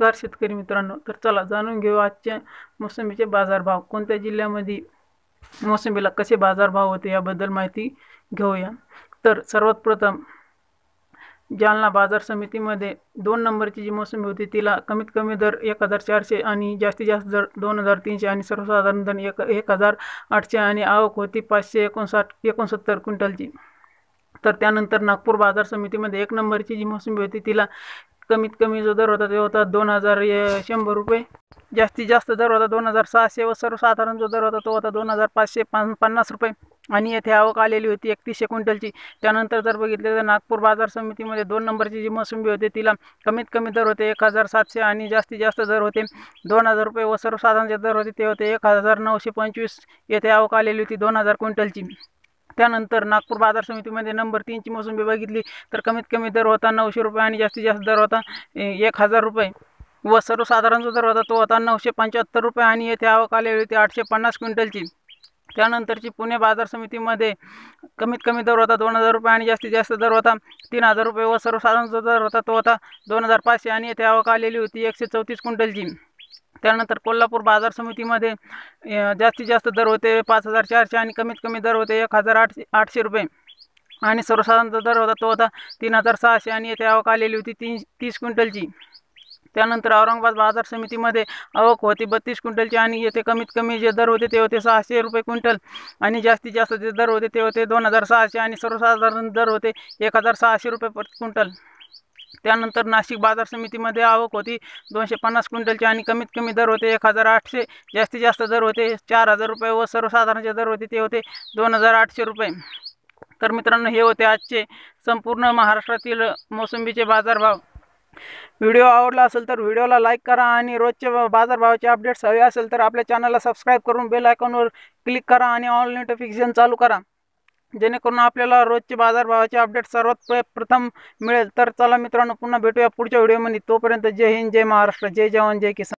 नमस्कार शेतकरी मित्रांनो तर चला जाणून घेऊ आजच्या मोसंबीचे बाजारभाव कोणत्या जिल्ह्यामध्ये मोसंबीला कसे बाजारभाव होते याबद्दल माहिती घेऊया तर सर्वात प्रथम जालना बाजार समितीमध्ये दोन नंबरची जी मोसंबी होती तिला कमीत कमी दर एक हजार चारशे आणि जास्तीत जास्त दर दोन हजार तीनशे आणि सर्वसाधारण दर एक एक हजार आठशे आणि आवक होती पाचशे एकोणसाठ एकोणसत्तर क्विंटलची तर त्यानंतर नागपूर बाजार समितीमध्ये एक नंबरची जी मोसंबी होती तिला कमीत कमी जो दर होता तो होता दोन हजार शंभर रुपये जास्तीत जास्त दर होता दोन हजार सहाशे व सर्वसाधारण जो दर होता तो होता दोन हजार पाचशे पान पन्नास रुपये आणि येथे आवक आलेली होती एकतीसशे क्विंटलची त्यानंतर जर बघितले तर नागपूर बाजार समितीमध्ये दोन नंबरची जी मोसंबी होती तिला कमीत कमी दर होते एक हजार सातशे आणि जास्तीत जास्त दर होते दोन हजार रुपये व सर्वसाधारण जे दर होते ते होते एक हजार नऊशे पंचवीस येथे आवक आलेली होती दोन हजार क्विंटलची त्यानंतर नागपुर बाजार समितीमध्ये नंबर तीन की मौसमी तर कमीत कमी दर होता नौशे रुपये आ जास्तीत जास्त दर होता एक हजार रुपये व सर्वसाधारणचा दर होता तो होता नौशे पंचहत्तर रुपये आणि आवक आलेली होती आठशे पन्नास क्विंटल की क्विंटलची की पुने बाजार समितीमध्ये कमीत कमी दर होता दोन हजार रुपये आ जास्तीत जास्त दर होता तीन हजार रुपये व सर्वसाधारणचा दर होता तो होता दोन हजार पाचशे आणि आवक आती एकशे चौतीस क्विंटल की त्यानंतर कोल्हापूर बाजार समितीमध्ये जास्तीत जास्त दर होते पांच हजार चारशे आणि कमीत कमी दर होते एक हजार आठ आठशे रुपये आ सर्वसाधारण दर होता तो होता तीन हजार सहाशे आते आवक आती तीन तीस क्विंटल की त्यानंतर औरंगाबाद बाजार समितीमध्ये आवक होती बत्तीस क्विंटलची आणि येथे कमीत कमी जे दर होते होते सहाशे रुपये क्विंटल आणि जास्तीत जास्त जे दर होते होते दोन हजार सहाशे आणि सर्वसाधारण दर होते एक हजार सहाशे रुपये प्रति क्विंटल त्यानंतर नशिक बाजार समिति आवक होती दोनशे पन्ना क्विंटल आणि कमीत कमी दर होते एक हजार आठशे जास्तीत जास्त दर होते चार हजार रुपये व सर्वसाधारणचे दर होते ते होते दोन हजार आठशे रुपये तो मित्रों होते आज से संपूर्ण महाराष्ट्री मौसंबी के बाजार भाव वीडियो असेल तर व्हिडिओला लाईक करा और आणि रोजच्या बाजारभावाचे अपडेट्स हवे असेल तर आपल्या चैनल सब्सक्राइब करूँ बेल आयकॉन क्लिक करा और ऑल नोटिफिकेशन चालू करा जेनेकर रोज के बाजार रोजचे के अपडेट सर्वात प्रथम मिले तो चला मित्रांनो भेटू पुढ़ वीडियो व्हिडिओमध्ये तोपर्यंत जय हिंद जय महाराष्ट्र जय जवान जय किसान